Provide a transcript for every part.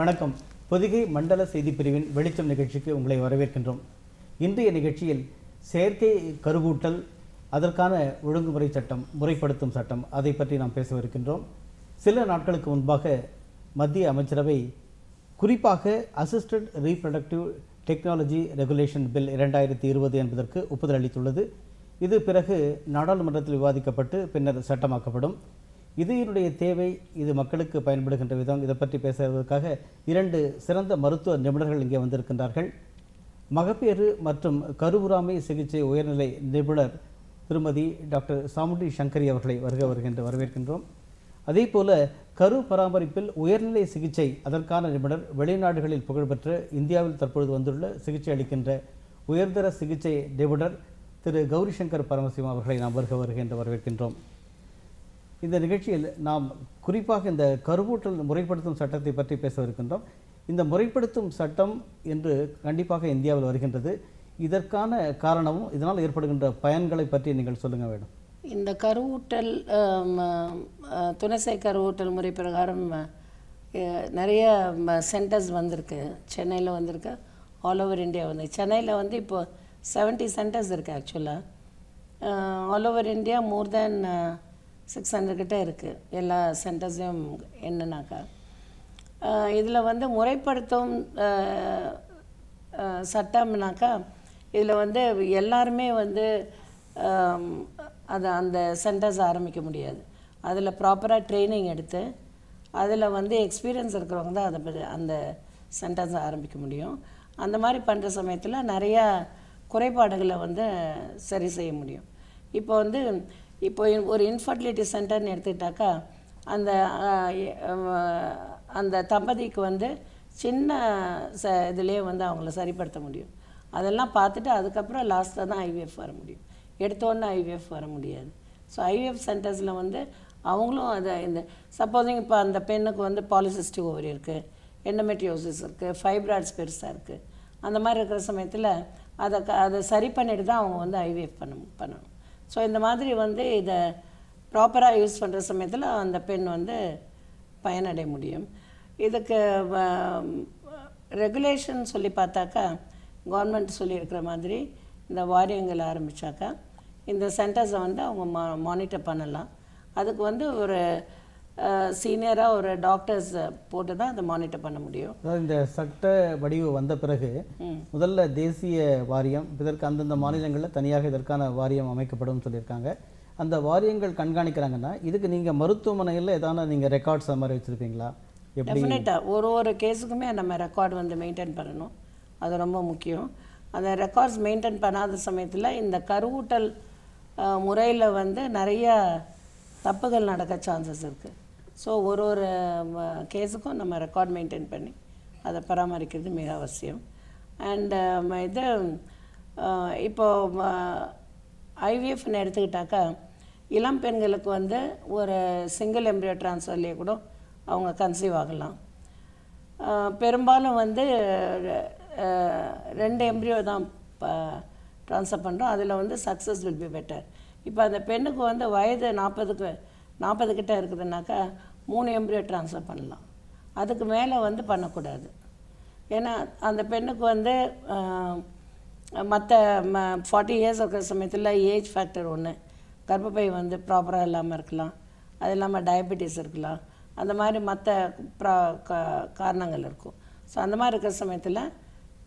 வணக்கம் பொதிகை மண்டல செய்தி பிரிவின் வெளிச்சம் நிகழ்ச்சிக்கு உங்களை வரவேற்கின்றோம் இன்றைய நிகழ்ச்சியில் செயற்கை கருவூட்டல் அதற்கான ஒழுங்குமுறை சட்டம் முறைப்படுத்தும் சட்டம் அதை பற்றி நாம் பேசவிருக்கின்றோம் சில நாட்களுக்கு முன்பாக மத்திய அமைச்சரவை குறிப்பாக assisted reproductive technology regulation bill இரண்டாயிரத்தி இருபது என்பதற்கு ஒப்புதல் அளித்துள்ளது இது பிறகு நாடாளுமன்றத்தில் விவாதிக்கப்பட்டு பின்னர் சட்டமாக்கப்படும் இது என்னுடைய தேவை இது மக்களுக்கு பயன்படுகின்ற விதம் இதை பற்றி பேசுவதற்காக இரண்டு சிறந்த மருத்துவ நிபுணர்கள் இங்கே வந்திருக்கின்றார்கள் மகப்பேறு மற்றும் கருவுறாமை சிகிச்சை உயர்நிலை நிபுணர் திருமதி டாக்டர் சாமுண்டி சங்கரி அவர்களை வருக வருகின்ற வரவேற்கின்றோம் அதே போல கரு பராமரிப்பில் உயர்நிலை சிகிச்சை அதற்கான நிபுணர் வெளிநாடுகளில் புகழ்பெற்ற இந்தியாவில் தற்பொழுது வந்துள்ள சிகிச்சை அளிக்கின்ற உயர்தர சிகிச்சை நிபுணர் திரு கௌரி சங்கர் பரமசிவம் அவர்களை நாம் வருக வருகின்ற வரவேற்கின்றோம் இந்த நிகழ்ச்சியில் நாம் குறிப்பாக இந்த கருவூட்டல் முறைப்படுத்தும் சட்டத்தை பற்றி பேசவிருக்கின்றோம் இந்த முறைப்படுத்தும் சட்டம் என்று கண்டிப்பாக இந்தியாவில் வருகின்றது இதற்கான காரணமும் இதனால் ஏற்படுகின்ற பயன்களை பற்றி நீங்கள் சொல்லுங்க வேண்டும் இந்த கருவூட்டல் துணைசை கருவூட்டல் முறை பிரகாரம் நிறைய சென்டர்ஸ் வந்திருக்கு சென்னையில் வந்திருக்கு ஆல் ஓவர் இந்தியா வந்து சென்னையில் வந்து இப்போ செவன்ட்டி சென்டர்ஸ் இருக்குது ஆக்சுவலாக all over India more than six hundred கிட்டே இருக்குது எல்லா சென்டர்ஸையும் என்னன்னாக்கா இதில் வந்து முறைப்படுத்தும் சட்டம்னாக்கா இதில் வந்து எல்லாருமே வந்து அது அந்த சென்டர்ஸ் ஆரம்பிக்க முடியாது அதில் ப்ராப்பராக ட்ரைனிங் எடுத்து அதில் வந்து எக்ஸ்பீரியன்ஸ் இருக்கிறவங்க தான் அதை அந்த சென்டர்ஸ் ஆரம்பிக்க முடியும் அந்த மாதிரி பண்ணுற சமயத்தில் நிறையா குறைபாடுகளை வந்து சரி செய்ய முடியும் இப்போ வந்து இப்போ ஒரு இன்ஃபர்டிலிட்டி சென்டர்னு எடுத்துக்கிட்டாக்கா அந்த அந்த தம்பதிக்கு வந்து சின்ன ச இதுலேயே வந்து அவங்கள சரிப்படுத்த முடியும் அதெல்லாம் பார்த்துட்டு அதுக்கப்புறம் லாஸ்ட்டில் தான் ஐவிஎஃப் வர முடியும் எடுத்தோடனே ஐவிஎஃப் வர முடியாது ஸோ ஐவிஎஃப் சென்டர்ஸில் வந்து அவங்களும் அதை இந்த சப்போஸிங் இப்போ அந்த பெண்ணுக்கு வந்து பாலிசிஸ்டிக் ஓவரி இருக்குது என்னமெட்ரியோசிஸ் இருக்குது ஃபைப்ராய்ட்ஸ் பெருசாக இருக்குது அந்த மாதிரி இருக்கிற சமயத்தில் அதை அதை சரி பண்ணிட்டு தான் அவங்க வந்து ஐவிஎஃப் பண்ண பண்ணணும் ஸோ இந்த மாதிரி வந்து இதை ப்ராப்பராக யூஸ் பண்ணுற சமயத்தில் அந்த பெண் வந்து பயனடைய முடியும் இதுக்கு ரெகுலேஷன் சொல்லி பார்த்தாக்கா கவர்மெண்ட் சொல்லியிருக்கிற மாதிரி இந்த வாரியங்கள் ஆரம்பித்தாக்கா இந்த சென்டர்ஸை வந்து அவங்க மா மானிட்டர் பண்ணலாம் அதுக்கு வந்து ஒரு சீனியராக ஒரு டாக்டர்ஸ் போட்டு தான் அதை மானிட்டர் பண்ண முடியும் அதாவது இந்த சட்ட வடிவு வந்த பிறகு முதல்ல தேசிய வாரியம் இதற்கு அந்தந்த மாநிலங்களில் தனியாக இதற்கான வாரியம் அமைக்கப்படும் சொல்லியிருக்காங்க அந்த வாரியங்கள் கண்காணிக்கிறாங்கன்னா இதுக்கு நீங்கள் மருத்துவமனையில் எதான நீங்கள் ரெக்கார்ட்ஸ் அந்த மாதிரி வச்சுருப்பீங்களா டெஃபினட்டாக ஒரு ஒரு கேஸுக்குமே நம்ம ரெக்கார்டு வந்து மெயின்டைன் பண்ணணும் அது ரொம்ப முக்கியம் அந்த ரெக்கார்ட்ஸ் மெயின்டைன் பண்ணாத சமயத்தில் இந்த கருவூட்டல் முறையில் வந்து நிறைய தப்புகள் நடக்க சான்சஸ் இருக்குது ஸோ ஒரு ஒரு கேஸுக்கும் நம்ம ரெக்கார்ட் மெயின்டைன் பண்ணி அதை பராமரிக்கிறது மிக அவசியம் அண்ட் இது இப்போது ஐவிஎஃப்னு எடுத்துக்கிட்டாக்கா இளம் பெண்களுக்கு வந்து ஒரு சிங்கிள் எம்ப்ரியோ ட்ரான்ஸ்ஃபர்லேயே கூட அவங்க கன்சீவ் ஆகலாம் பெரும்பாலும் வந்து ரெண்டு எம்ப்ரியோ தான் ட்ரான்ஸ்ஃபர் பண்ணுறோம் அதில் வந்து சக்ஸஸ் வில் பி பெட்டர் இப்போ அந்த பெண்ணுக்கு வந்து வயது நாற்பதுக்கு நாற்பது கிட்டே இருக்குதுன்னாக்கா மூணு எம்ப்ரியோ ட்ரான்ஸ்ஃபர் பண்ணலாம் அதுக்கு மேலே வந்து பண்ணக்கூடாது ஏன்னா அந்த பெண்ணுக்கு வந்து மற்ற ம ஃபார்ட்டி இயர்ஸ் இருக்கிற சமயத்தில் ஏஜ் ஃபேக்டர் ஒன்று கர்ப்பப்பை வந்து ப்ராப்பராக இல்லாமல் இருக்கலாம் அது இல்லாமல் டயபெட்டிஸ் இருக்கலாம் அந்த மாதிரி மற்ற ப்ரா காரணங்கள் இருக்கும் ஸோ அந்த மாதிரி இருக்கிற சமயத்தில்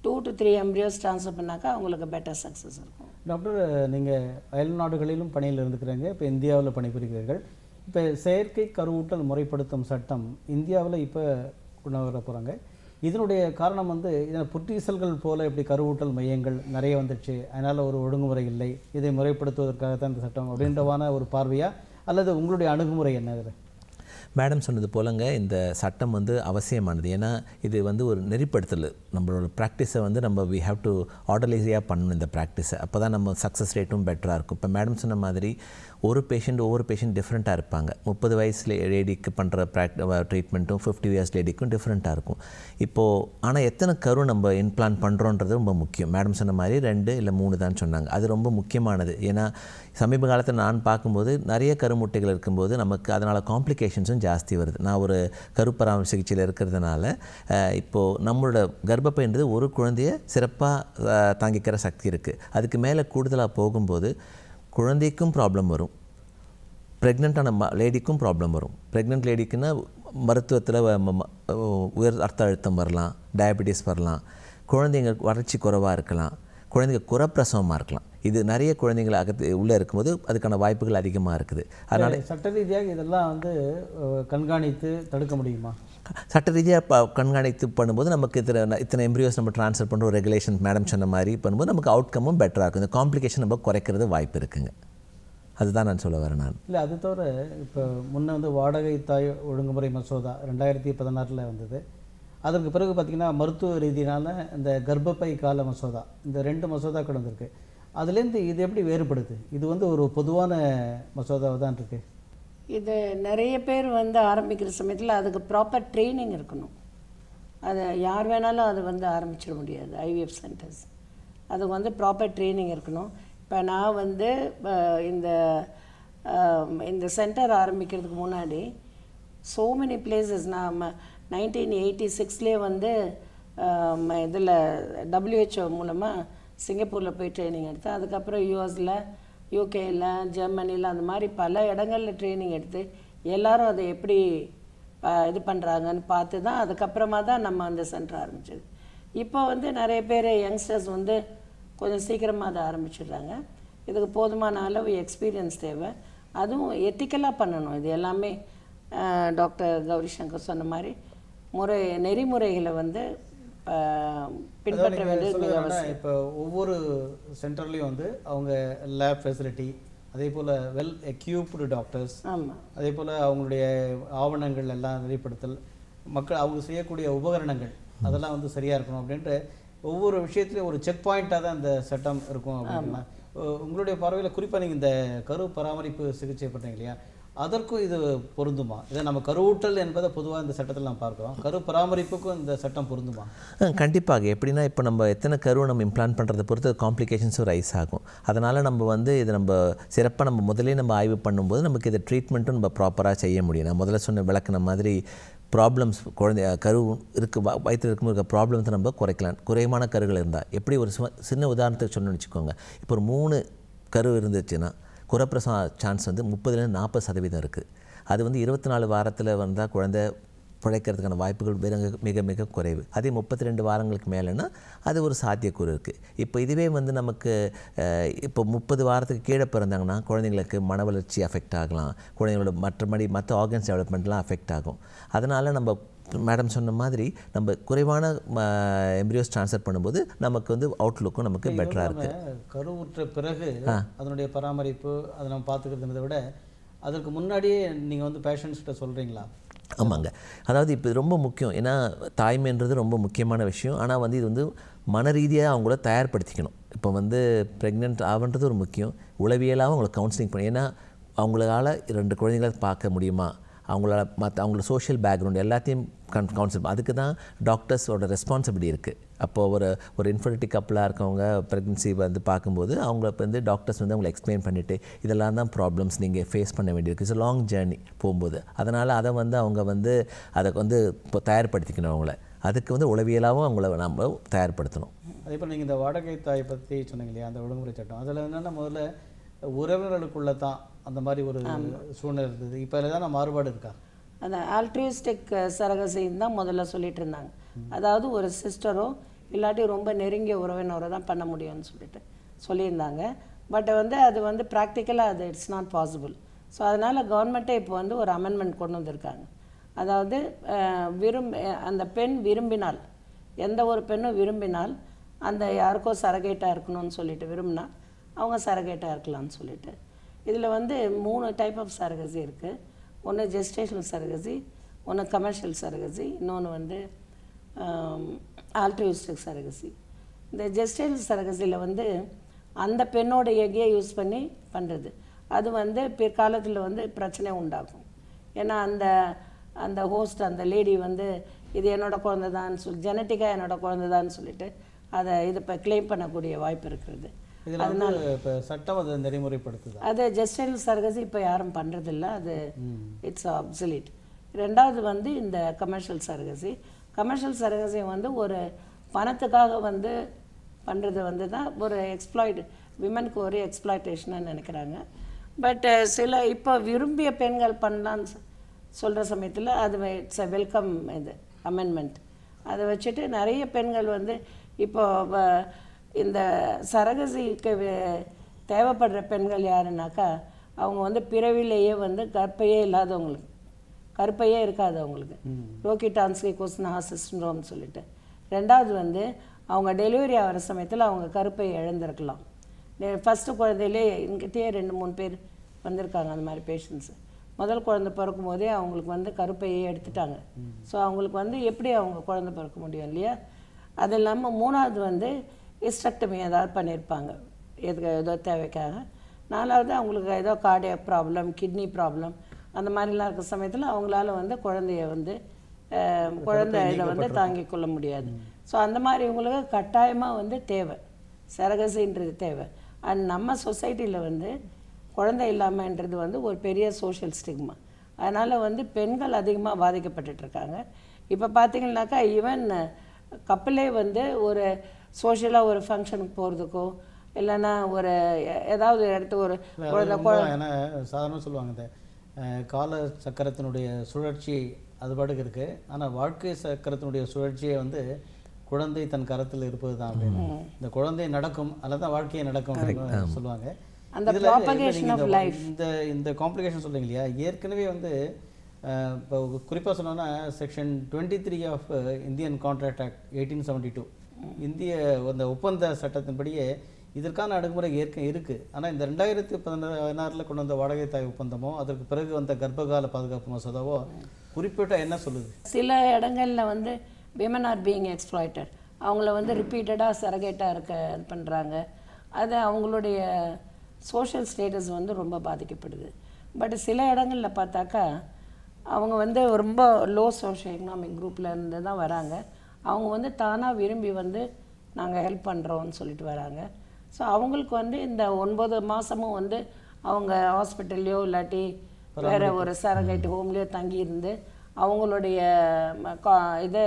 two to three embryos transfer பண்ணாக்கா அவங்களுக்கு பெட்டர் சக்ஸஸ் இருக்கும் டாக்டர் நீங்கள் அயல் நாடுகளிலும் பணியில் இருந்துக்கிறாங்க இப்போ இந்தியாவில் பணிபுரிகிறீர்கள் இப்போ செயற்கை கருவூட்டல் முறைப்படுத்தும் சட்டம் இந்தியாவில் இப்போ கொண்டு வர போகிறாங்க இதனுடைய காரணம் வந்து இதில் புற்றீசல்கள் போல் இப்படி கருவூட்டல் மையங்கள் நிறைய வந்துடுச்சு அதனால் ஒரு ஒழுங்குமுறை இல்லை இதை முறைப்படுத்துவதற்காக தான் இந்த சட்டம் அப்படின்றவான ஒரு பார்வையாக அல்லது உங்களுடைய அணுகுமுறை என்ன மேடம் சொன்னது போலங்க இந்த சட்டம் வந்து அவசியமானது ஏன்னா இது வந்து ஒரு நெறிப்படுத்தல் நம்மளோட ப்ராக்டிஸை வந்து நம்ம வி ஹாவ் டு ஆர்டலைஸியாக பண்ணணும் இந்த ப்ராக்டிஸை அப்போ தான் நம்ம சக்ஸஸ் ரேட்டும் பெட்டராக இருக்கும் இப்போ மேடம் சொன்ன மாதிரி ஒரு பேஷண்ட் ஒவ்வொரு பேஷண்ட் டிஃப்ரெண்ட்டாக இருப்பாங்க முப்பது வயசில் லேடிக்கு பண்ணுற ப்ராக் ட்ரீட்மெண்ட்டும் ஃபிஃப்டி இயர்ஸ் லேடிக்கும் டிஃப்ரெண்ட்டாக இருக்கும் இப்போது ஆனால் எத்தனை கரு நம்ம இன்ப்ளான் பண்ணுறோன்றது ரொம்ப முக்கியம் மேடம் சொன்ன மாதிரி ரெண்டு இல்லை மூணு தான் சொன்னாங்க அது ரொம்ப முக்கியமானது ஏன்னா சமீப காலத்தில் நான் பார்க்கும்போது நிறைய கருமுட்டைகள் இருக்கும்போது நமக்கு அதனால் காம்ப்ளிகேஷன்ஸும் ஜாஸ்தி வருது நான் ஒரு கருப்பராம சிகிச்சையில் இருக்கிறதுனால இப்போது நம்மளோட கர்ப்பப்பைன்றது ஒரு குழந்தைய சிறப்பாக தாங்கிக்கிற சக்தி இருக்குது அதுக்கு மேலே கூடுதலாக போகும்போது குழந்தைக்கும் ப்ராப்ளம் வரும் ப்ரெக்னெண்ட்டான ம லேடிக்கும் ப்ராப்ளம் வரும் ப்ரெக்னென்ட் லேடிக்குன்னா மருத்துவத்தில் உயர் அர்த்த அழுத்தம் வரலாம் டயபெட்டிஸ் வரலாம் குழந்தைங்க வறட்சி குறைவாக இருக்கலாம் குழந்தைங்க குறப்பிரசவமாக இருக்கலாம் இது நிறைய குழந்தைங்களை அகத்து உள்ளே இருக்கும்போது அதுக்கான வாய்ப்புகள் அதிகமாக இருக்குது அதனால் சட்ட ரீதியாக இதெல்லாம் வந்து கண்காணித்து தடுக்க முடியுமா சட்ட ரீதியாக கண்காணித்து பண்ணும்போது நமக்கு இத்தனை இத்தனை எம்ப்ரியோஸ் நம்ம ட்ரான்ஸ்ஃபர் பண்ணுறோம் ரெகுலேஷன் மேடம் சொன்ன மாதிரி பண்ணும்போது நமக்கு அவுட்கமும் பெட்டராக இருக்கும் இந்த காம்ப்ளிகேஷன் நம்ம குறைக்கிறது வாய்ப்பு இருக்குங்க அதுதான் நான் சொல்ல வரேன் நான் இல்லை அது தவிர இப்போ முன்னே வந்து வாடகை தாய் ஒழுங்குமுறை மசோதா ரெண்டாயிரத்தி பதினாறில் வந்தது அதற்கு பிறகு பார்த்திங்கன்னா மருத்துவ ரீதியினால் இந்த கர்ப்பப்பை கால மசோதா இந்த ரெண்டு மசோதா கடந்திருக்கு அதுலேருந்து இது எப்படி வேறுபடுது இது வந்து ஒரு பொதுவான மசோதாவை தான் இருக்குது இது நிறைய பேர் வந்து ஆரம்பிக்கிற சமயத்தில் அதுக்கு ப்ராப்பர் ட்ரைனிங் இருக்கணும் அதை யார் வேணாலும் அது வந்து ஆரம்பிச்சிட முடியாது ஐவிஎஃப் சென்டர்ஸ் அதுக்கு வந்து ப்ராப்பர் ட்ரைனிங் இருக்கணும் இப்போ நான் வந்து இந்த இந்த சென்டர் ஆரம்பிக்கிறதுக்கு முன்னாடி ஸோ மெனி பிளேசஸ் நான் நைன்டீன் எயிட்டி சிக்ஸ்லேயே வந்து இதில் டபிள்யூஹெச்ஓ மூலமாக சிங்கப்பூரில் போய் ட்ரைனிங் எடுத்தேன் அதுக்கப்புறம் யூஎஸில் யூகேயில் ஜெர்மனியில் அந்த மாதிரி பல இடங்களில் ட்ரைனிங் எடுத்து எல்லோரும் அதை எப்படி இது பண்ணுறாங்கன்னு பார்த்து தான் அதுக்கப்புறமா தான் நம்ம அந்த சென்டர் ஆரம்பிச்சது இப்போ வந்து நிறைய பேர் யங்ஸ்டர்ஸ் வந்து கொஞ்சம் சீக்கிரமாக அதை ஆரம்பிச்சிடுறாங்க இதுக்கு போதுமான அளவு எக்ஸ்பீரியன்ஸ் தேவை அதுவும் எத்திக்கலாக பண்ணணும் இது எல்லாமே டாக்டர் கௌரி சங்கர் சொன்ன மாதிரி முறை நெறிமுறைகளை வந்து பின்பற்ற வேண்டியது இப்போ ஒவ்வொரு சென்டர்லையும் வந்து அவங்க லேப் ஃபெசிலிட்டி அதே போல் வெல் எக்யூப்டு டாக்டர்ஸ் அதே போல் அவங்களுடைய ஆவணங்கள் எல்லாம் வெளிப்படுத்தல் மக்கள் அவங்க செய்யக்கூடிய உபகரணங்கள் அதெல்லாம் வந்து சரியாக இருக்கணும் அப்படின்ட்டு ஒவ்வொரு விஷயத்துலையும் ஒரு செக் பாயிண்ட்டாக தான் இந்த சட்டம் இருக்கும் அப்படின்னா உங்களுடைய பார்வையில் குறிப்பாக நீங்கள் இந்த கரு பராமரிப்பு சிகிச்சை பண்ணுறீங்க இல்லையா அதற்கும் இது பொருந்துமா இதை நம்ம கருவூட்டல் என்பதை பொதுவாக இந்த சட்டத்தில் நம்ம பார்க்குறோம் கரு பராமரிப்புக்கும் இந்த சட்டம் பொருந்துமா கண்டிப்பாக எப்படின்னா இப்போ நம்ம எத்தனை கருவை நம்ம இம்ப்ளான் பண்ணுறதை பொறுத்து காம்ப்ளிகேஷன்ஸும் ரைஸ் ஆகும் அதனால் நம்ம வந்து இது நம்ம சிறப்பாக நம்ம முதலே நம்ம ஆய்வு பண்ணும்போது நமக்கு இதை ட்ரீட்மெண்ட்டும் நம்ம ப்ராப்பராக செய்ய முடியும் நான் முதல்ல சொன்ன விளக்குன மாதிரி ப்ராப்ளம்ஸ் குழந்தை கரு இருக்கு வயிற்றில் இருக்கும்போது இருக்க ப்ராப்ளம்ஸை நம்ம குறைக்கலாம் குறைவான கருகள் இருந்தால் எப்படி ஒரு சின்ன உதாரணத்துக்கு சொன்னோம்னு வச்சுக்கோங்க இப்போ ஒரு மூணு கரு இருந்துச்சுன்னா குரப்பிரசவ சான்ஸ் வந்து முப்பதுலேருந்து நாற்பது சதவீதம் இருக்குது அது வந்து இருபத்தி நாலு வாரத்தில் வந்தால் குழந்தை பிழைக்கிறதுக்கான வாய்ப்புகள் மிக மிக மிக குறைவு அதே முப்பத்தி ரெண்டு வாரங்களுக்கு மேலேன்னா அது ஒரு சாத்தியக்கூறு இருக்குது இப்போ இதுவே வந்து நமக்கு இப்போ முப்பது வாரத்துக்கு கீழே பிறந்தாங்கன்னா குழந்தைங்களுக்கு மன வளர்ச்சி அஃபெக்ட் ஆகலாம் குழந்தைங்களோட மற்றபடி மற்ற ஆர்கன்ஸ் டெவலப்மெண்ட்லாம் அஃபெக்ட் ஆகும் அதனால் நம்ம மேடம் சொன்ன மாதிரி நம்ம குறைவான எம்பிரியோஸ் ட்ரான்ஸ்ஃபர் பண்ணும்போது நமக்கு வந்து அவுட்லுக்கும் நமக்கு பெட்டராக இருக்குது கருவுற்ற பிறகு அதனுடைய பராமரிப்பு அதை நம்ம பார்த்துக்கிறதுன்றதை விட அதற்கு முன்னாடியே நீங்கள் வந்து பேஷண்ட்ஸ்கிட்ட சொல்கிறீங்களா ஆமாங்க அதாவது இப்போ ரொம்ப முக்கியம் ஏன்னா தாய்மைன்றது ரொம்ப முக்கியமான விஷயம் ஆனால் வந்து இது வந்து மன ரீதியாக அவங்கள தயார்படுத்திக்கணும் இப்போ வந்து ப்ரெக்னென்ட் ஆகுன்றது ஒரு முக்கியம் உளவியலாக அவங்களை கவுன்சிலிங் பண்ணி ஏன்னா அவங்களால ரெண்டு குழந்தைங்களை பார்க்க முடியுமா அவங்களால மற்ற அவங்களோட சோஷியல் பேக்ரவுண்ட் எல்லாத்தையும் கவுன்சில் அதுக்கு தான் டாக்டர்ஸோட ரெஸ்பான்சிபிலிட்டி இருக்குது அப்போது ஒரு ஒரு இன்ஃபர்டிலிட்டி கப்பலாக இருக்கவங்க ப்ரெக்னென்சி வந்து பார்க்கும்போது இப்போ வந்து டாக்டர்ஸ் வந்து அவங்களை எக்ஸ்பிளைன் பண்ணிவிட்டு இதெல்லாம் தான் ப்ராப்ளம்ஸ் நீங்கள் ஃபேஸ் பண்ண வேண்டியிருக்கு இட்ஸ் லாங் ஜேர்னி போகும்போது அதனால் அதை வந்து அவங்க வந்து அதை வந்து இப்போ தயார்படுத்திக்கணும் அவங்கள அதுக்கு வந்து உளவியலாகவும் அவங்கள நம்ம தயார்படுத்தணும் அதே போல் நீங்கள் இந்த வாடகை தாய் பற்றி சொன்னீங்க இல்லையா அந்த ஒழுங்குமுறை சட்டம் அதில் என்னென்னா முதல்ல உறவினர்களுக்குள்ளே தான் அந்த மாதிரி ஒரு சூழ்நிலை இருந்தது இப்போ தான் மாறுபாடு இருக்கா அந்த ஆல்ட்ரியூஸ்டிக் சரகசின்னு தான் முதல்ல சொல்லிட்டு இருந்தாங்க அதாவது ஒரு சிஸ்டரோ இல்லாட்டி ரொம்ப நெருங்கிய உறவினரோ தான் பண்ண முடியும்னு சொல்லிட்டு சொல்லியிருந்தாங்க பட் வந்து அது வந்து ப்ராக்டிக்கலாக அது இட்ஸ் நாட் பாசிபிள் ஸோ அதனால் கவர்மெண்ட்டே இப்போ வந்து ஒரு அமெண்ட்மெண்ட் கொண்டு வந்திருக்காங்க அதாவது விரும்ப அந்த பெண் விரும்பினால் எந்த ஒரு பெண்ணும் விரும்பினால் அந்த யாருக்கோ சரகேட்டாக இருக்கணும்னு சொல்லிட்டு விரும்பினா அவங்க சரகேட்டாக இருக்கலாம்னு சொல்லிட்டு இதில் வந்து மூணு டைப் ஆஃப் சரகசி இருக்குது ஒன்று ஜெஸ்டேஷனல் சரகசி ஒன்று கமர்ஷியல் சரகசி இன்னொன்று வந்து ஆல்ட்ரிவிஸ்டிக் சரகசி இந்த ஜெஸ்டேஷனல் சரகசியில் வந்து அந்த பெண்ணோட எகையை யூஸ் பண்ணி பண்ணுறது அது வந்து பிற்காலத்தில் வந்து பிரச்சனை உண்டாகும் ஏன்னா அந்த அந்த ஹோஸ்ட் அந்த லேடி வந்து இது என்னோடய குழந்தை தான் சொல்லி ஜெனட்டிக்காக என்னோடய குழந்தை தான் சொல்லிவிட்டு அதை இதை இப்போ கிளைம் பண்ணக்கூடிய வாய்ப்பு இருக்கிறது அதனால இப்போ சட்டம் அதை நெறிமுறைப்படுத்துது அது ஜஸ்டின் சர்க்கஸ் இப்போ யாரும் பண்ணுறதில்ல அது இட்ஸ் அப்சலிட் ரெண்டாவது வந்து இந்த கமர்ஷியல் சர்கஸி கமர்ஷியல் சர்க்கஸை வந்து ஒரு பணத்துக்காக வந்து பண்ணுறது வந்து தான் ஒரு எக்ஸ்ப்ளாய்டு விமனுக்கு ஒரு எக்ஸ்ப்ளாய்டேஷனாக நினைக்கிறாங்க பட் சில இப்போ விரும்பிய பெண்கள் பண்ணலான்னு சொல்கிற சமயத்தில் அது இட்ஸ் அ வெல்கம் இது அமெண்ட்மெண்ட் அதை வச்சுட்டு நிறைய பெண்கள் வந்து இப்போ இந்த சரகசிக்கு தேவைப்படுற பெண்கள் யாருனாக்கா அவங்க வந்து பிறவிலேயே வந்து கற்பையே இல்லாதவங்களுக்கு கற்பையே அவங்களுக்கு ரோக்கி டான்ஸ்கி கொஸ்னா சிஸ்ட்ரோம்னு சொல்லிட்டு ரெண்டாவது வந்து அவங்க டெலிவரி ஆகிற சமயத்தில் அவங்க கருப்பை இழந்திருக்கலாம் ஃபஸ்ட்டு குழந்தையிலே எங்கிட்டே ரெண்டு மூணு பேர் வந்திருக்காங்க அந்த மாதிரி பேஷண்ட்ஸு முதல் குழந்தை பிறக்கும் போதே அவங்களுக்கு வந்து கருப்பையே எடுத்துட்டாங்க ஸோ அவங்களுக்கு வந்து எப்படி அவங்க குழந்தை பிறக்க முடியும் இல்லையா அது இல்லாமல் மூணாவது வந்து இஸ்டக்டமி ஏதாவது பண்ணியிருப்பாங்க எதுக்கு ஏதோ தேவைக்காக நாலாவது அவங்களுக்கு ஏதோ கார்டியாக் ப்ராப்ளம் கிட்னி ப்ராப்ளம் அந்த மாதிரிலாம் இருக்கிற சமயத்தில் அவங்களால வந்து குழந்தைய வந்து குழந்தை இதை வந்து தாங்கிக் கொள்ள முடியாது ஸோ அந்த மாதிரி இவங்களுக்கு கட்டாயமாக வந்து தேவை சரகசின்றது தேவை அண்ட் நம்ம சொசைட்டியில் வந்து குழந்தை இல்லாமன்றது வந்து ஒரு பெரிய சோஷியல் ஸ்டிக்மா அதனால் வந்து பெண்கள் அதிகமாக பாதிக்கப்பட்டுட்ருக்காங்க இப்போ பார்த்தீங்கன்னாக்கா ஈவன் கப்பலே வந்து ஒரு சோஷியலாக ஒரு ஃபங்க்ஷனுக்கு போகிறதுக்கோ இல்லைன்னா ஒரு ஏதாவது இடத்து ஒரு ஏன்னா சாதாரண சொல்லுவாங்க இந்த கால சக்கரத்தினுடைய சுழற்சி அது பாட்டுக்கு இருக்குது ஆனால் வாழ்க்கை சக்கரத்தினுடைய சுழற்சியை வந்து குழந்தை தன் கரத்தில் இருப்பது தான் அப்படின்னு இந்த குழந்தை நடக்கும் அல்லது வாழ்க்கையை நடக்கும் சொல்லுவாங்க இந்த இந்த காம்ப்ளிகேஷன் சொல்லுங்க இல்லையா ஏற்கனவே வந்து இப்போ குறிப்பாக சொன்னோன்னா section twenty three of Indian contract act eighteen seventy two இந்திய அந்த ஒப்பந்த சட்டத்தின்படியே இதற்கான அணுகுமுறை ஏற்க இருக்குது ஆனால் இந்த ரெண்டாயிரத்தி பதினாறில் கொண்டு வந்த வாடகை தாய் ஒப்பந்தமோ அதற்கு பிறகு வந்த கர்ப்பகால பாதுகாப்பு மசோதாவோ குறிப்பிட்ட என்ன சொல்லுது சில இடங்களில் வந்து விமன் ஆர் பீயிங் எக்ஸ்ப்ளாய்டட் அவங்கள வந்து ரிப்பீட்டடாக சரகேட்டாக இருக்க இது பண்ணுறாங்க அது அவங்களுடைய சோஷியல் ஸ்டேட்டஸ் வந்து ரொம்ப பாதிக்கப்படுது பட் சில இடங்களில் பார்த்தாக்கா அவங்க வந்து ரொம்ப லோ சோஷியல் எக்கனாமிக் குரூப்லேருந்து தான் வராங்க அவங்க வந்து தானாக விரும்பி வந்து நாங்கள் ஹெல்ப் பண்ணுறோம்னு சொல்லிட்டு வராங்க ஸோ அவங்களுக்கு வந்து இந்த ஒன்பது மாதமும் வந்து அவங்க ஹாஸ்பிட்டல்லையோ இல்லாட்டி வேறு ஒரு சரங்கைட் ஹோம்லேயோ தங்கியிருந்து அவங்களுடைய இதை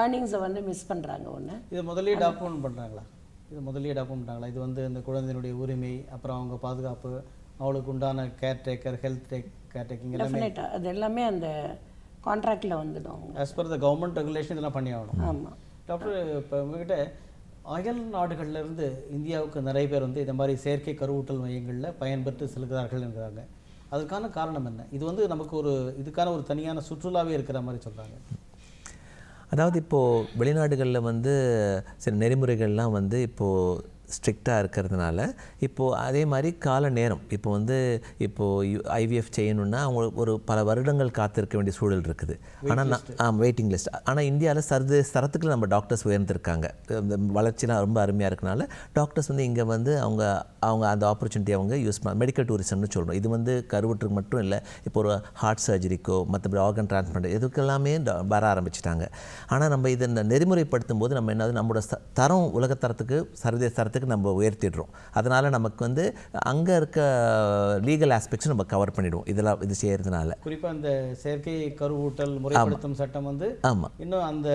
ஏர்னிங்ஸை வந்து மிஸ் பண்ணுறாங்க ஒன்று இதை முதலீடு டாக்குமெண்ட் பண்ணுறாங்களா இது முதலீடு பண்ணுறாங்களா இது வந்து இந்த குழந்தையினுடைய உரிமை அப்புறம் அவங்க பாதுகாப்பு அவளுக்கு உண்டான caretaker health take care taking எல்லாமே அது எல்லாமே அந்த கான்ட்ராக்டில் வந்துடும் as per the government regulation இதெல்லாம் பண்ணி ஆகணும் ஆமாம் டாக்டர் இப்போ உங்ககிட்ட அயல் நாடுகள்லேருந்து இந்தியாவுக்கு நிறைய பேர் வந்து இந்த மாதிரி செயற்கை கருவூட்டல் மையங்களில் பயன்பெற்று செல்கிறார்கள் என்கிறாங்க அதுக்கான காரணம் என்ன இது வந்து நமக்கு ஒரு இதுக்கான ஒரு தனியான சுற்றுலாவே இருக்கிற மாதிரி சொல்கிறாங்க அதாவது இப்போது வெளிநாடுகளில் வந்து சில நெறிமுறைகள்லாம் வந்து இப்போது ஸ்ட்ரிக்டாக இருக்கிறதுனால இப்போது அதே மாதிரி கால நேரம் இப்போ வந்து இப்போது ஐவிஎஃப் செய்யணுன்னா அவங்க ஒரு பல வருடங்கள் காத்திருக்க வேண்டிய சூழல் இருக்குது ஆனால் நான் வெயிட்டிங் லிஸ்ட் ஆனால் இந்தியாவில் சர்து சரத்துக்குள்ள நம்ம டாக்டர்ஸ் உயர்ந்திருக்காங்க வளர்ச்சிலாம் ரொம்ப அருமையாக இருக்கனால டாக்டர்ஸ் வந்து இங்கே வந்து அவங்க அவங்க அந்த ஆப்பர்ச்சுனிட்டி அவங்க யூஸ் பண்ண மெடிக்கல் டூரிசம்னு சொல்கிறோம் இது வந்து கருவுற்றுக்கு மட்டும் இல்லை இப்போ ஒரு ஹார்ட் சர்ஜரிக்கோ மற்றபடி ஆர்கன் டிரான்ஸ்பிளான்ட் எதுக்கெல்லாமே வர ஆரம்பிச்சிட்டாங்க ஆனால் நம்ம இதை நெறிமுறைப்படுத்தும் போது நம்ம என்னது நம்மளோட தரம் உலகத்தரத்துக்கு சர்வதேச தரத்துக்கு இடத்துக்கு நம்ம உயர்த்திடுறோம் அதனால் நமக்கு வந்து அங்கே இருக்க லீகல் ஆஸ்பெக்ட்ஸ் நம்ம கவர் பண்ணிடுவோம் இதெல்லாம் இது செய்கிறதுனால குறிப்பாக அந்த செயற்கை கருவூட்டல் முறைப்படுத்தும் சட்டம் வந்து ஆமாம் இன்னும் அந்த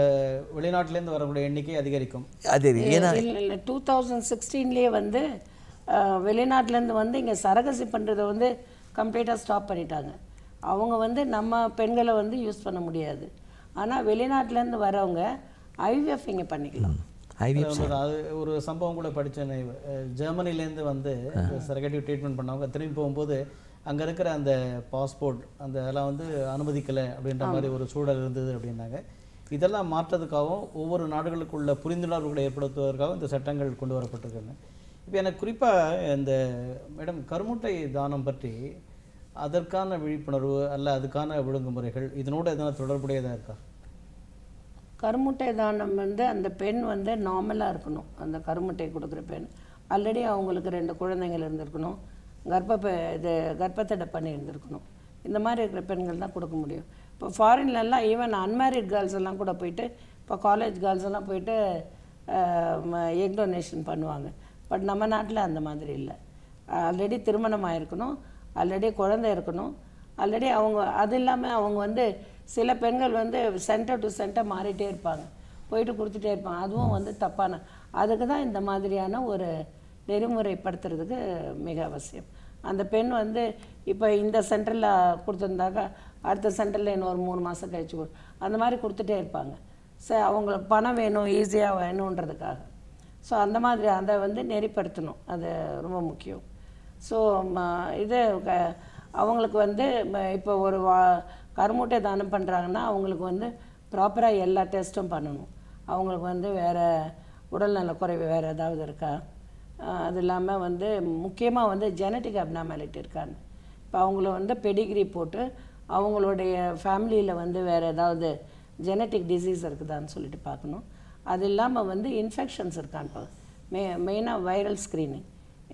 வெளிநாட்டிலேருந்து வரக்கூடிய எண்ணிக்கை அதிகரிக்கும் அதிகரிக்கும் ஏன்னா டூ தௌசண்ட் சிக்ஸ்டீன்லேயே வந்து வெளிநாட்டிலேருந்து வந்து இங்கே சரகசி பண்ணுறதை வந்து கம்ப்ளீட்டாக ஸ்டாப் பண்ணிட்டாங்க அவங்க வந்து நம்ம பெண்களை வந்து யூஸ் பண்ண முடியாது ஆனால் வெளிநாட்டிலேருந்து வரவங்க ஐவிஎஃப் இங்கே பண்ணிக்கலாம் அது ஒரு சம்பவம் கூட படித்தேன் ஜெர்மனிலேருந்து வந்து சரகட்டிவ் ட்ரீட்மெண்ட் பண்ணவங்க திரும்பி போகும்போது அங்கே இருக்கிற அந்த பாஸ்போர்ட் அந்த அதெல்லாம் வந்து அனுமதிக்கலை அப்படின்ற மாதிரி ஒரு சூழல் இருந்தது அப்படின்னாங்க இதெல்லாம் மாற்றதுக்காகவும் ஒவ்வொரு நாடுகளுக்குள்ள புரிந்துணர்வுகளை ஏற்படுத்துவதற்காகவும் இந்த சட்டங்கள் கொண்டு வரப்பட்டிருக்காங்க இப்போ எனக்கு குறிப்பாக இந்த மேடம் கருமுட்டை தானம் பற்றி அதற்கான விழிப்புணர்வு அல்ல அதுக்கான ஒழுங்குமுறைகள் இதனோடு எதனால் தொடர்புடையதாக இருக்கா கருமுட்டை தானம் வந்து அந்த பெண் வந்து நார்மலாக இருக்கணும் அந்த கருமுட்டை கொடுக்குற பெண் ஆல்ரெடி அவங்களுக்கு ரெண்டு குழந்தைங்கள் இருந்திருக்கணும் கர்ப்ப இது கர்ப்பத்தடை பண்ணி இருந்திருக்கணும் இந்த மாதிரி இருக்கிற பெண்கள் தான் கொடுக்க முடியும் இப்போ ஃபாரின்லலாம் ஈவன் அன்மேரிட் கேர்ள்ஸ் எல்லாம் கூட போயிட்டு இப்போ காலேஜ் கேர்ள்ஸ் எல்லாம் போயிட்டு எக் டொனேஷன் பண்ணுவாங்க பட் நம்ம நாட்டில் அந்த மாதிரி இல்லை ஆல்ரெடி திருமணம் ஆயிருக்கணும் ஆல்ரெடி குழந்தை இருக்கணும் ஆல்ரெடி அவங்க அது இல்லாமல் அவங்க வந்து சில பெண்கள் வந்து சென்டர் டு சென்டர் மாறிட்டே இருப்பாங்க போயிட்டு கொடுத்துட்டே இருப்பாங்க அதுவும் வந்து தப்பான அதுக்கு தான் இந்த மாதிரியான ஒரு நெறிமுறைப்படுத்துறதுக்கு மிக அவசியம் அந்த பெண் வந்து இப்போ இந்த சென்டரில் கொடுத்துருந்தாக்கா அடுத்த சென்டரில் இன்னும் ஒரு மூணு மாதம் கழிச்சு கொடு அந்த மாதிரி கொடுத்துட்டே இருப்பாங்க ஸோ அவங்களுக்கு பணம் வேணும் ஈஸியாக வேணுன்றதுக்காக ஸோ அந்த மாதிரி அதை வந்து நெறிப்படுத்தணும் அது ரொம்ப முக்கியம் ஸோ இது அவங்களுக்கு வந்து இப்போ ஒரு வா கருமூட்டை தானம் பண்ணுறாங்கன்னா அவங்களுக்கு வந்து ப்ராப்பராக எல்லா டெஸ்ட்டும் பண்ணணும் அவங்களுக்கு வந்து வேறு உடல்நல குறைவு வேறு ஏதாவது இருக்கா அது இல்லாமல் வந்து முக்கியமாக வந்து ஜெனட்டிக் அப்னாமாலிட்டி இருக்கான்னு இப்போ அவங்கள வந்து பெடிகிரி போட்டு அவங்களுடைய ஃபேமிலியில் வந்து வேறு ஏதாவது ஜெனட்டிக் டிசீஸ் இருக்குதான்னு சொல்லிட்டு பார்க்கணும் அது இல்லாமல் வந்து இன்ஃபெக்ஷன்ஸ் இருக்கான்னு மெ மெயினாக வைரல் ஸ்க்ரீனிங்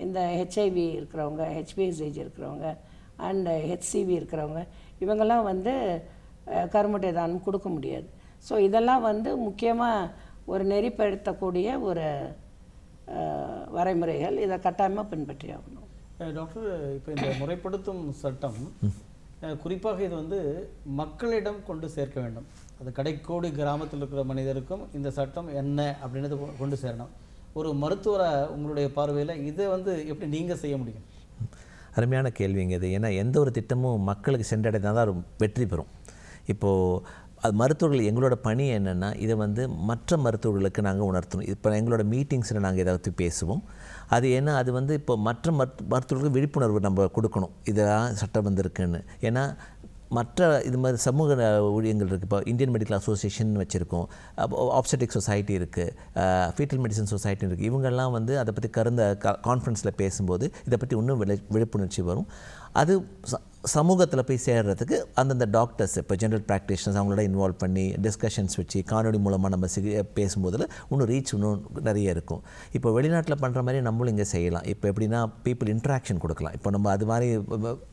இந்த ஹெச்ஐவி இருக்கிறவங்க ஹெச்பிஎஸ்ஹெச் இருக்கிறவங்க அண்டு ஹெச்சிவி இருக்கிறவங்க இவங்கெல்லாம் வந்து கருமுட்டை தானம் கொடுக்க முடியாது ஸோ இதெல்லாம் வந்து முக்கியமாக ஒரு நெறிப்படுத்தக்கூடிய ஒரு வரைமுறைகள் இதை கட்டாயமாக பின்பற்றி ஆகணும் டாக்டர் இப்போ இந்த முறைப்படுத்தும் சட்டம் குறிப்பாக இது வந்து மக்களிடம் கொண்டு சேர்க்க வேண்டும் அது கடைக்கோடி கிராமத்தில் இருக்கிற மனிதருக்கும் இந்த சட்டம் என்ன அப்படின்றது கொண்டு சேரணும் ஒரு மருத்துவரை உங்களுடைய பார்வையில் இதை வந்து எப்படி நீங்கள் செய்ய முடியும் அருமையான கேள்விங்க இது ஏன்னா எந்த ஒரு திட்டமும் மக்களுக்கு சென்றடைந்தால் தான் வெற்றி பெறும் இப்போது அது மருத்துவர்கள் எங்களோட பணி என்னென்னா இதை வந்து மற்ற மருத்துவர்களுக்கு நாங்கள் உணர்த்தணும் இப்போ எங்களோட மீட்டிங்ஸில் நாங்கள் இதை பற்றி பேசுவோம் அது ஏன்னா அது வந்து இப்போ மற்ற மருத்துவர்களுக்கு விழிப்புணர்வு நம்ம கொடுக்கணும் இதெல்லாம் சட்டம் வந்திருக்குன்னு ஏன்னா மற்ற இது மாதிரி சமூக ஊழியங்கள் இருக்குது இப்போ இந்தியன் மெடிக்கல் அசோசியேஷன் வச்சுருக்கோம் ஆப்ஸ்டெட்டிக் சொசைட்டி இருக்குது ஃபீட்டல் மெடிசன் சொசைட்டி இருக்குது இவங்கெல்லாம் வந்து அதை பற்றி கருந்த கான்ஃபரன்ஸில் பேசும்போது இதை பற்றி இன்னும் விழி விழிப்புணர்ச்சி வரும் அது சமூகத்தில் போய் சேர்கிறதுக்கு அந்தந்த டாக்டர்ஸ் இப்போ ஜென்ரல் ப்ராக்டிஷனர்ஸ் அவங்களோட இன்வால்வ் பண்ணி டிஸ்கஷன்ஸ் வச்சு காணொலி மூலமாக நம்ம சிக பேசும்போதில் இன்னும் ரீச் இன்னும் நிறைய இருக்கும் இப்போ வெளிநாட்டில் பண்ணுற மாதிரி நம்மளும் இங்கே செய்யலாம் இப்போ எப்படின்னா பீப்புள் இன்ட்ராக்ஷன் கொடுக்கலாம் இப்போ நம்ம அது மாதிரி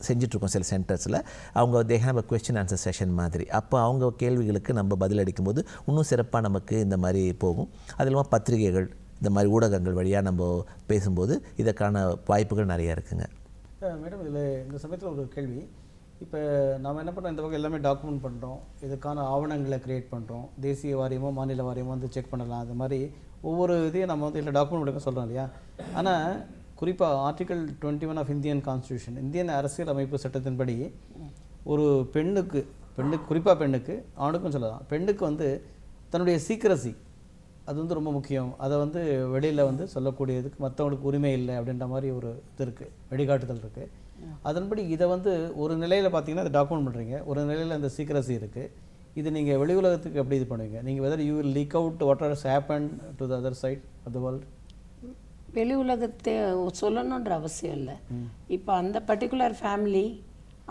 செஞ்சிட்ருக்கோம் சில சென்டர்ஸில் அவங்க they have a question answer session மாதிரி அப்போ அவங்க கேள்விகளுக்கு நம்ம பதிலளிக்கும் போது இன்னும் சிறப்பாக நமக்கு இந்த மாதிரி போகும் அது இல்லாமல் பத்திரிகைகள் இந்த மாதிரி ஊடகங்கள் வழியாக நம்ம பேசும்போது இதற்கான வாய்ப்புகள் நிறையா இருக்குங்க மேடம் இதில் இந்த சமயத்தில் ஒரு கேள்வி இப்போ நாம் என்ன பண்ணுறோம் இந்த பக்கம் எல்லாமே டாக்குமெண்ட் பண்ணுறோம் இதுக்கான ஆவணங்களை க்ரியேட் பண்ணுறோம் தேசிய வாரியமோ மாநில வாரியமோ வந்து செக் பண்ணலாம் அது மாதிரி ஒவ்வொரு இதையும் நம்ம வந்து இல்லை டாக்குமெண்ட் எடுக்க சொல்கிறோம் இல்லையா ஆனால் குறிப்பாக article twenty one of Indian constitution Indian அரசியல் அமைப்பு சட்டத்தின்படி ஒரு பெண்ணுக்கு பெண்ணுக்கு குறிப்பாக பெண்ணுக்கு ஆணுக்கும் சொல்லலாம் பெண்ணுக்கு வந்து தன்னுடைய சீக்கிரசி அது வந்து ரொம்ப முக்கியம் அதை வந்து வெளியில் வந்து சொல்லக்கூடியதுக்கு மற்றவங்களுக்கு உரிமை இல்லை அப்படின்ற மாதிரி ஒரு இது இருக்குது வழிகாட்டுதல் இருக்குது அதன்படி இதை வந்து ஒரு நிலையில் பார்த்தீங்கன்னா அதை டாக்குமெண்ட் பண்ணுறீங்க ஒரு நிலையில் அந்த சீக்கிரசி இருக்குது இது நீங்கள் வெளி உலகத்துக்கு எப்படி இது பண்ணுவீங்க நீங்கள் whether you will leak out what are happen to the other side of the world வெளி உலகத்தை சொல்லணுன்ற அவசியம் இல்லை இப்போ அந்த பர்டிகுலர் ஃபேமிலி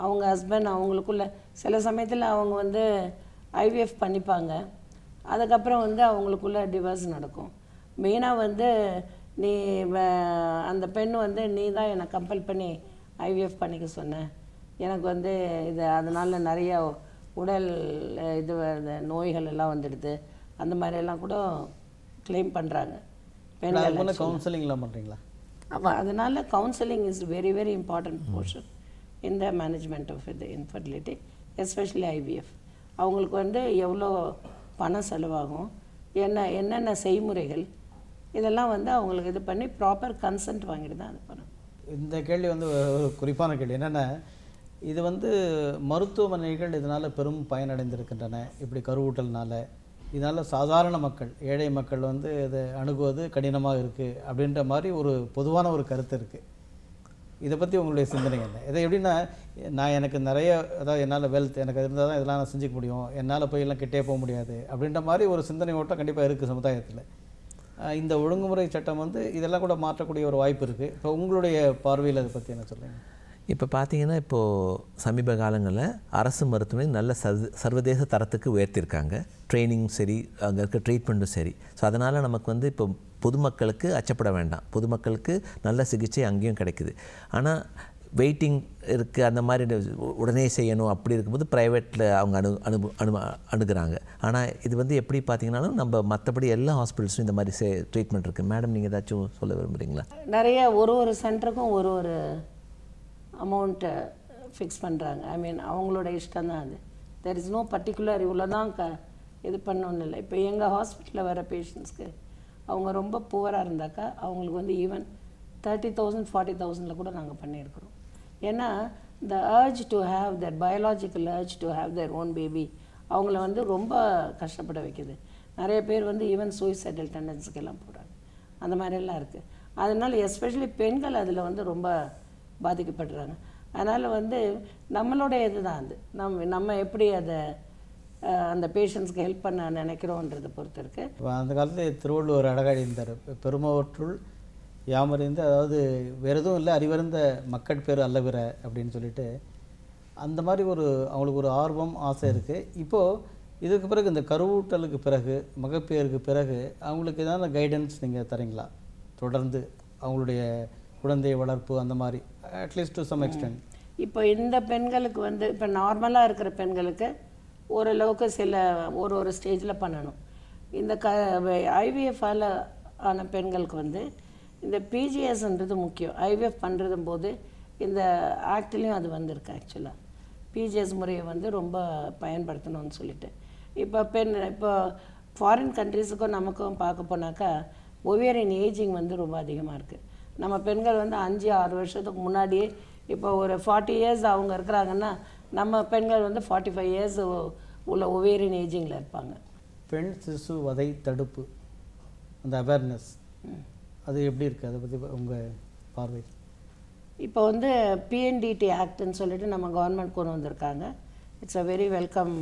அவங்க ஹஸ்பண்ட் அவங்களுக்குள்ள சில சமயத்தில் அவங்க வந்து ஐவிஎஃப் பண்ணிப்பாங்க அதுக்கப்புறம் வந்து அவங்களுக்குள்ள டிவர்ஸ் நடக்கும் மெயினாக வந்து நீ அந்த பெண் வந்து நீ தான் என்னை கம்பல் பண்ணி ஐவிஎஃப் பண்ணிக்க சொன்ன எனக்கு வந்து இது அதனால் நிறைய உடல் இது நோய்கள் எல்லாம் வந்துடுது அந்த மாதிரியெல்லாம் கூட கிளைம் பண்ணுறாங்க பெண்கள் கவுன்சிலிங்லாம் பண்ணுறீங்களா ஆமாம் அதனால் counselling is very very important portion இந்த மேனேஜ்மெண்ட் ஆஃப் இது இன்ஃபர்டிலிட்டி எஸ்பெஷலி ஐவிஎஃப் அவங்களுக்கு வந்து எவ்வளோ பணம் செலவாகும் என்ன என்னென்ன செய்முறைகள் இதெல்லாம் வந்து அவங்களுக்கு இது பண்ணி ப்ராப்பர் கன்சன்ட் வாங்கிட்டு தான் அது பண்ணணும் இந்த கேள்வி வந்து ஒரு குறிப்பான கேள்வி என்னென்ன இது வந்து மருத்துவமனைகள் இதனால் பெரும் பயனடைந்திருக்கின்றன இப்படி கருவூட்டல்னால் இதனால் சாதாரண மக்கள் ஏழை மக்கள் வந்து இதை அணுகுவது கடினமாக இருக்குது அப்படின்ற மாதிரி ஒரு பொதுவான ஒரு கருத்து இருக்குது இதை பற்றி உங்களுடைய சிந்தனை என்ன இதை எப்படின்னா நான் எனக்கு நிறைய அதாவது என்னால் வெல்த் எனக்கு இருந்தால் தான் இதெல்லாம் நான் செஞ்சுக்க முடியும் என்னால் போய் எல்லாம் கிட்டே போக முடியாது அப்படின்ற மாதிரி ஒரு சிந்தனை ஓட்டம் கண்டிப்பாக இருக்குது சமுதாயத்தில் இந்த ஒழுங்குமுறை சட்டம் வந்து இதெல்லாம் கூட மாற்றக்கூடிய ஒரு வாய்ப்பு இருக்குது இப்போ உங்களுடைய பார்வையில் அதை பற்றி என்ன சொல்லுங்கள் இப்போ பார்த்தீங்கன்னா இப்போது சமீப காலங்களில் அரசு மருத்துவமனை நல்ல சர்வதேச தரத்துக்கு உயர்த்தியிருக்காங்க ட்ரைனிங்கும் சரி அங்கே இருக்க ட்ரீட்மெண்ட்டும் சரி ஸோ அதனால் நமக்கு வந்து இப்போ பொதுமக்களுக்கு அச்சப்பட வேண்டாம் பொதுமக்களுக்கு நல்ல சிகிச்சை அங்கேயும் கிடைக்குது ஆனால் வெயிட்டிங் இருக்குது அந்த மாதிரி உடனே செய்யணும் அப்படி இருக்கும்போது ப்ரைவேட்டில் அவங்க அணு அனுபவ அனு அணுகிறாங்க ஆனால் இது வந்து எப்படி பார்த்தீங்கன்னாலும் நம்ம மற்றபடி எல்லா ஹாஸ்பிட்டல்ஸும் இந்த மாதிரி சே ட்ரீட்மெண்ட் இருக்குது மேடம் நீங்கள் ஏதாச்சும் சொல்ல விரும்புகிறீங்களா நிறைய ஒரு ஒரு சென்டருக்கும் ஒரு ஒரு அமௌண்ட்டை ஃபிக்ஸ் பண்ணுறாங்க ஐ மீன் அவங்களோட இஷ்டம் தான் அது தெர் இஸ் நோ பர்டிகுலர் இவ்வளோ தான் க இது பண்ணணும்னு இல்லை இப்போ எங்கள் ஹாஸ்பிட்டலில் வர பேஷண்ட்ஸ்க்கு அவங்க ரொம்ப புவராக இருந்தாக்கா அவங்களுக்கு வந்து ஈவன் தேர்ட்டி தௌசண்ட் ஃபார்ட்டி தௌசண்டில் கூட நாங்கள் பண்ணியிருக்கிறோம் ஏன்னா the urge to have their biological urge to have their own baby அவங்கள வந்து ரொம்ப கஷ்டப்பட வைக்கிது நிறைய பேர் வந்து ஈவன் சூசைடல் டெண்டன்ஸுக்கெல்லாம் போகிறாங்க அந்த மாதிரியெல்லாம் இருக்குது அதனால் எஸ்பெஷலி பெண்கள் அதில் வந்து ரொம்ப பாதிக்கப்படுறாங்க அதனால் வந்து நம்மளுடைய இது தான் அது நம் நம்ம எப்படி அதை அந்த பேஷண்ட்ஸ்க்கு ஹெல்ப் பண்ண நினைக்கிறோன்றதை பொறுத்து இருக்கு அந்த காலத்தில் திருவள்ளுவர் அழகாடி இருந்தார் பெருமவற்றுள் யாமறிந்து அதாவது வேறு எதுவும் இல்லை அறிவறிந்த மக்கள் பேர் அல்லவிற அப்படின்னு சொல்லிட்டு அந்த மாதிரி ஒரு அவங்களுக்கு ஒரு ஆர்வம் ஆசை இருக்குது இப்போது இதுக்கு பிறகு இந்த கருவூட்டலுக்கு பிறகு மகப்பேருக்கு பிறகு அவங்களுக்கு ஏதாவது கைடன்ஸ் நீங்கள் தரீங்களா தொடர்ந்து அவங்களுடைய குழந்தை வளர்ப்பு அந்த மாதிரி அட்லீஸ்ட் டு சம் எக்ஸ்டென்ட் இப்போ இந்த பெண்களுக்கு வந்து இப்போ நார்மலாக இருக்கிற பெண்களுக்கு ஓரளவுக்கு சில ஒரு ஒரு ஸ்டேஜில் பண்ணணும் இந்த க ஐவிஎஃபால் ஆன பெண்களுக்கு வந்து இந்த பிஜிஎஸ்ன்றது முக்கியம் ஐவிஎஃப் பண்ணுறதும் போது இந்த ஆக்ட்லேயும் அது வந்திருக்கு ஆக்சுவலாக பிஜிஎஸ் முறையை வந்து ரொம்ப பயன்படுத்தணும்னு சொல்லிட்டு இப்போ பெண் இப்போ ஃபாரின் கண்ட்ரிஸுக்கும் நமக்கும் பார்க்க போனாக்கா ஒவ்வொரு ஏஜிங் வந்து ரொம்ப அதிகமாக இருக்குது நம்ம பெண்கள் வந்து அஞ்சு ஆறு வருஷத்துக்கு முன்னாடியே இப்போ ஒரு ஃபார்ட்டி இயர்ஸ் அவங்க இருக்கிறாங்கன்னா நம்ம பெண்கள் வந்து ஃபார்ட்டி ஃபைவ் இயர்ஸ் உள்ள ஒவேரியன் ஏஜிங்கில் இருப்பாங்க பெண் சிசு வதை தடுப்பு அந்த அவேர்னஸ் அது எப்படி இருக்குது அதை பற்றி உங்கள் பார்வை இப்போ வந்து பிஎன்டிடி ஆக்டுன்னு சொல்லிட்டு நம்ம கவர்மெண்ட் கொண்டு வந்திருக்காங்க இட்ஸ் அ வெரி வெல்கம்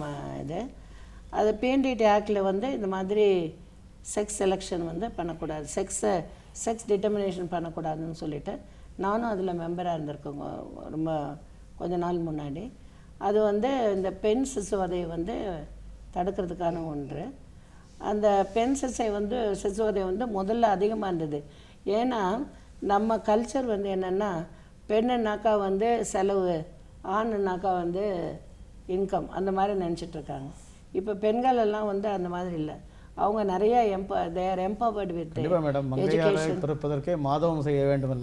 இது அது பிஎன்டிடி ஆக்டில் வந்து இந்த மாதிரி செக்ஸ் செலெக்ஷன் வந்து பண்ணக்கூடாது செக்ஸை செக்ஸ் டிட்டர்மினேஷன் பண்ணக்கூடாதுன்னு சொல்லிவிட்டு நானும் அதில் மெம்பராக இருந்திருக்கேங்க ரொம்ப கொஞ்ச நாள் முன்னாடி அது வந்து இந்த பெண் சிசு சிசுவதை வந்து தடுக்கிறதுக்கான ஒன்று அந்த பெண் சிசை வந்து சிசு உதவி வந்து முதல்ல அதிகமாக இருந்தது ஏன்னா நம்ம கல்ச்சர் வந்து என்னென்னா பெண்ணுனாக்கா வந்து செலவு ஆணுனாக்கா வந்து இன்கம் அந்த மாதிரி நினச்சிட்ருக்காங்க இப்போ பெண்கள் எல்லாம் வந்து அந்த மாதிரி இல்லை அவங்க நிறைய எம்ப தேர் வித் மாதவம் செய்ய வேண்டும்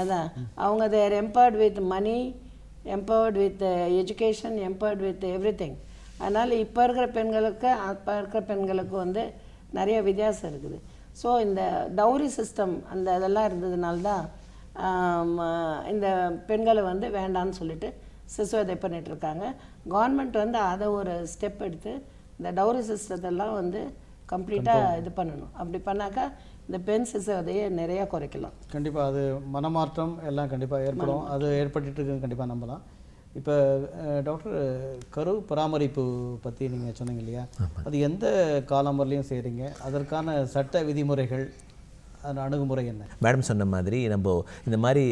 அதான் அவங்க they're empowered with money empowered with education empowered with everything அதனால் இப்போ இருக்கிற பெண்களுக்கு அப்போ இருக்கிற பெண்களுக்கு வந்து நிறைய வித்தியாசம் இருக்குது ஸோ இந்த டவுரி சிஸ்டம் அந்த இதெல்லாம் இருந்ததுனால தான் இந்த பெண்களை வந்து வேண்டான்னு சொல்லிட்டு சிசுவதை இருக்காங்க கவர்மெண்ட் வந்து அதை ஒரு ஸ்டெப் எடுத்து இந்த டவுரி சிஸ்டத்தெல்லாம் வந்து கம்ப்ளீட்டாக இது பண்ணணும் அப்படி பண்ணாக்கா இந்த பெண் சிசு அதையே நிறையா குறைக்கலாம் கண்டிப்பாக அது மனமாற்றம் எல்லாம் கண்டிப்பாக ஏற்படும் அது ஏற்பட்டுட்டு இருக்கு கண்டிப்பாக நம்பலாம் இப்போ டாக்டர் கரு பராமரிப்பு பற்றி நீங்கள் சொன்னீங்க இல்லையா அது எந்த காலம் வரலையும் செய்கிறீங்க அதற்கான சட்ட விதிமுறைகள் அணுகுமுறை என்ன மேடம் சொன்ன மாதிரி நம்ம இந்த மாதிரி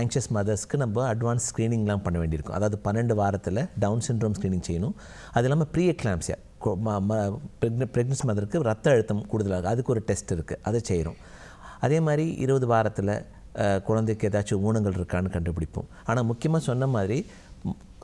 ஆங்ஷியஸ் மதர்ஸ்க்கு நம்ம அட்வான்ஸ் ஸ்க்ரீனிங்லாம் பண்ண வேண்டியிருக்கும் அதாவது பன்னெண்டு வாரத்தில் டவுன் சின்ட்ரோம் ஸ்க்ரீனிங் செய்யணும் அது இல்லாமல் ப்ரீ எக்லாம்ஸியா ப்ரெக்னன்ஸ் மதருக்கு ரத்த அழுத்தம் கூடுதலாக அதுக்கு ஒரு டெஸ்ட் இருக்குது அதை செய்கிறோம் அதே மாதிரி இருபது வாரத்தில் குழந்தைக்கு ஏதாச்சும் ஊனங்கள் இருக்கான்னு கண்டுபிடிப்போம் ஆனால் முக்கியமாக சொன்ன மாதிரி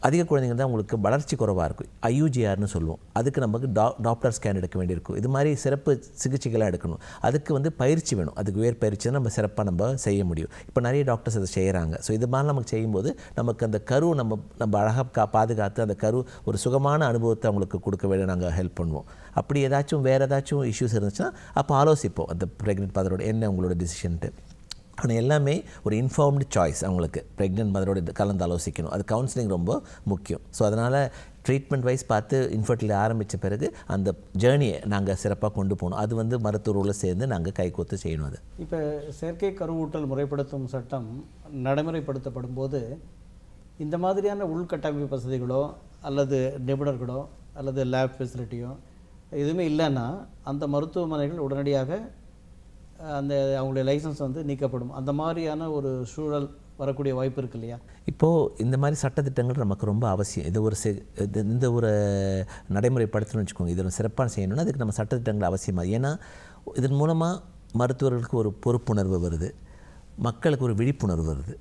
அதிக குழந்தைங்க தான் உங்களுக்கு வளர்ச்சி குறைவாக இருக்கும் ஐயூஜிஆர்னு சொல்லுவோம் அதுக்கு நமக்கு டா டாக்டர் ஸ்கேன் எடுக்க வேண்டியிருக்கும் இது மாதிரி சிறப்பு சிகிச்சைகளாக எடுக்கணும் அதுக்கு வந்து பயிற்சி வேணும் அதுக்கு வேறு பயிற்சி நம்ம சிறப்பாக நம்ம செய்ய முடியும் இப்போ நிறைய டாக்டர்ஸ் அதை செய்கிறாங்க ஸோ இது மாதிரி நமக்கு செய்யும்போது நமக்கு அந்த கரு நம்ம நம்ம அழகாக கா பாதுகாத்து அந்த கரு ஒரு சுகமான அனுபவத்தை அவங்களுக்கு கொடுக்க வேண்டிய நாங்கள் ஹெல்ப் பண்ணுவோம் அப்படி ஏதாச்சும் வேறு ஏதாச்சும் இஷ்யூஸ் இருந்துச்சுன்னா அப்போ ஆலோசிப்போம் அந்த ப்ரெக்னென்ட் மதரோட என்ன உங்களோட டிசிஷன்ட்டு ஆனால் எல்லாமே ஒரு இன்ஃபார்ம்டு சாய்ஸ் அவங்களுக்கு ப்ரெக்னென்ட் மதரோட கலந்து ஆலோசிக்கணும் அது கவுன்சிலிங் ரொம்ப முக்கியம் ஸோ அதனால் ட்ரீட்மெண்ட் வைஸ் பார்த்து இன்ஃபர்டில் ஆரம்பித்த பிறகு அந்த ஜேர்னியை நாங்கள் சிறப்பாக கொண்டு போகணும் அது வந்து மருத்துவரோடு சேர்ந்து நாங்கள் கைகோத்து செய்யணும் அது இப்போ செயற்கை கருவூட்டல் முறைப்படுத்தும் சட்டம் நடைமுறைப்படுத்தப்படும் போது இந்த மாதிரியான உள்கட்டமைப்பு வசதிகளோ அல்லது நிபுணர்களோ அல்லது லேப் ஃபெசிலிட்டியோ எதுவுமே இல்லைன்னா அந்த மருத்துவமனைகள் உடனடியாக அந்த அவங்களுடைய லைசன்ஸ் வந்து நீக்கப்படும் அந்த மாதிரியான ஒரு சூழல் வரக்கூடிய வாய்ப்பு இருக்கு இல்லையா இப்போது இந்த மாதிரி சட்டத்திட்டங்கள் நமக்கு ரொம்ப அவசியம் இது ஒரு இது இந்த ஒரு நடைமுறைப்படுத்தணும்னு வச்சுக்கோங்க இதில் சிறப்பாக செய்யணும்னா அதுக்கு நம்ம சட்டத்திட்டங்கள் அவசியமாக ஏன்னா இதன் மூலமாக மருத்துவர்களுக்கு ஒரு பொறுப்புணர்வு வருது மக்களுக்கு ஒரு விழிப்புணர்வு வருது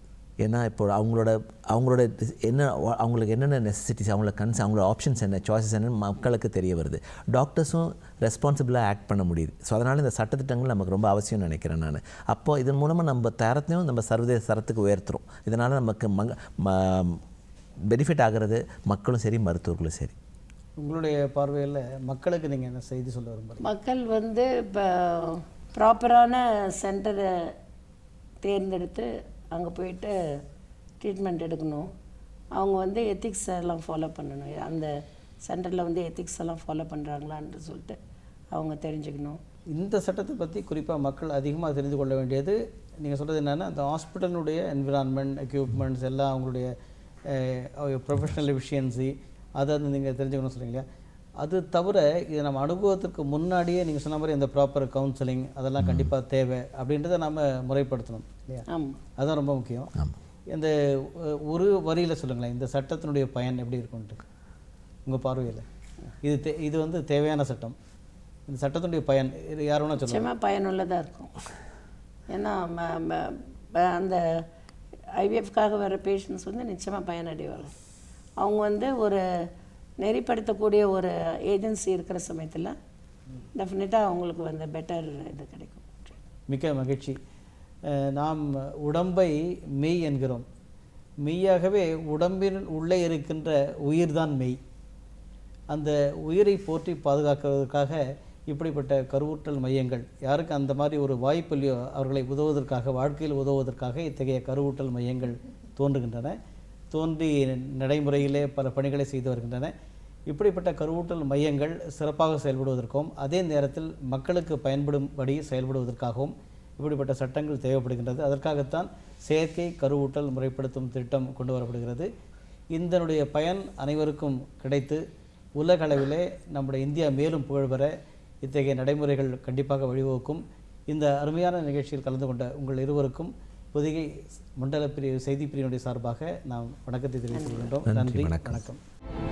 ஏன்னா இப்போ அவங்களோட அவங்களோட என்ன அவங்களுக்கு என்னென்ன நெசசிட்டிஸ் அவங்கள கன்ஸ் அவங்களோட ஆப்ஷன்ஸ் என்ன சாய்ஸஸ் என்னென்னு மக்களுக்கு தெரிய வருது டாக்டர்ஸும் ரெஸ்பான்சிபிளாக ஆக்ட் பண்ண முடியுது ஸோ அதனால் இந்த சட்டத்திட்டங்கள் நமக்கு ரொம்ப அவசியம் நினைக்கிறேன் நான் அப்போது இதன் மூலமாக நம்ம தரத்தையும் நம்ம சர்வதேச தரத்துக்கு உயர்த்துறோம் இதனால் நமக்கு மங்க பெனிஃபிட் ஆகிறது மக்களும் சரி மருத்துவர்களும் சரி உங்களுடைய பார்வையில் மக்களுக்கு நீங்கள் என்ன செய்தி சொல்ல விரும்புகிறீங்க மக்கள் வந்து இப்போ ப்ராப்பரான சென்டரை தேர்ந்தெடுத்து அங்கே போயிட்டு ட்ரீட்மெண்ட் எடுக்கணும் அவங்க வந்து எத்திக்ஸ் எல்லாம் ஃபாலோ பண்ணணும் அந்த சென்டரில் வந்து எத்திக்ஸ் எல்லாம் ஃபாலோ பண்ணுறாங்களான்னு சொல்லிட்டு அவங்க தெரிஞ்சுக்கணும் இந்த சட்டத்தை பற்றி குறிப்பாக மக்கள் அதிகமாக தெரிந்து கொள்ள வேண்டியது நீங்கள் சொல்கிறது என்னென்னா அந்த ஹாஸ்பிட்டலுடைய என்விரான்மெண்ட் எக்யூப்மெண்ட்ஸ் எல்லாம் அவங்களுடைய ப்ரொஃபஷனல் eh, எஃபிஷியன்சி அதை நீங்கள் தெரிஞ்சுக்கணும்னு சொல்கிறீங்களா அது தவிர இது நம்ம அனுபவத்துக்கு முன்னாடியே நீங்கள் சொன்ன மாதிரி இந்த ப்ராப்பர் கவுன்சிலிங் அதெல்லாம் கண்டிப்பாக தேவை அப்படின்றத நம்ம முறைப்படுத்தணும் இல்லையா அதுதான் ரொம்ப முக்கியம் இந்த ஒரு வரியில் சொல்லுங்களேன் இந்த சட்டத்தினுடைய பயன் எப்படி இருக்குன்ட்டு உங்கள் பார்வையில் இது தே இது வந்து தேவையான சட்டம் இந்த சட்டத்தினுடைய பயன் இது யார் வேணால் சொல்லுங்கள் பயனுள்ளதாக இருக்கும் ஏன்னா அந்த ஐவிஎஃப்காக வர பேஷண்ட்ஸ் வந்து நிச்சயமாக பயனடைவாங்க அவங்க வந்து ஒரு நெறிப்படுத்தக்கூடிய ஒரு ஏஜென்சி இருக்கிற சமயத்தில் டெஃபினட்டாக அவங்களுக்கு வந்து பெட்டர் இது கிடைக்கும் மிக்க மகிழ்ச்சி நாம் உடம்பை மெய் என்கிறோம் மெய்யாகவே உடம்பின் உள்ளே இருக்கின்ற உயிர்தான் மெய் அந்த உயிரை போற்றி பாதுகாக்கிறதுக்காக இப்படிப்பட்ட கருவூட்டல் மையங்கள் யாருக்கு அந்த மாதிரி ஒரு வாய்ப்பு இல்லையோ அவர்களை உதவுவதற்காக வாழ்க்கையில் உதவுவதற்காக இத்தகைய கருவூட்டல் மையங்கள் தோன்றுகின்றன தோன்றி நடைமுறையிலே பல பணிகளை செய்து வருகின்றன இப்படிப்பட்ட கருவூட்டல் மையங்கள் சிறப்பாக செயல்படுவதற்கும் அதே நேரத்தில் மக்களுக்கு பயன்படும்படி செயல்படுவதற்காகவும் இப்படிப்பட்ட சட்டங்கள் தேவைப்படுகின்றது அதற்காகத்தான் செயற்கை கருவூட்டல் முறைப்படுத்தும் திட்டம் கொண்டு வரப்படுகிறது இதனுடைய பயன் அனைவருக்கும் கிடைத்து உலக அளவிலே நம்முடைய இந்தியா மேலும் புகழ்பெற இத்தகைய நடைமுறைகள் கண்டிப்பாக வழிவகுக்கும் இந்த அருமையான நிகழ்ச்சியில் கலந்து கொண்ட உங்கள் இருவருக்கும் பொதிகை மண்டல பிரிவு செய்தி பிரிவினுடைய சார்பாக நாம் வணக்கத்தை தெரிவித்துக் கொள்கின்றோம் நன்றி வணக்கம்